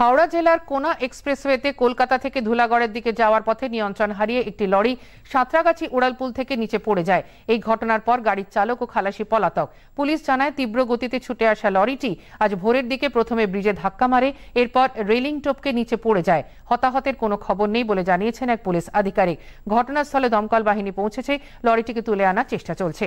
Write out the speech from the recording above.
হাওড়া জেলার কোনা এক্সপ্রেসওয়েতে কলকাতা থেকে ধুলাগড়ের দিকে যাওয়ার পথে নিয়ন্ত্রণ হারিয়ে একটি লরি সাঁতরাগাছি উড়ালপুল থেকে নিচে পড়ে যায় এই ঘটনার পর গাড়ির চালক ও খালাসি পলাতক পুলিশ জানায় তীব্র গতিতে ছুটে আসা লরিটি আজ ভোরের দিকে প্রথমে ব্রিজে ধাক্কা মারে এরপর রেলিং টোপকে নিচে পড়ে যায় হতাহতের কোনো খবর নেই বলে জানিয়েছেন এক পুলিশ আধিকারিক ঘটনাস্থলে দমকল বাহিনী পৌঁছেছে লরিটিকে তুলে আনার চেষ্টা চলছে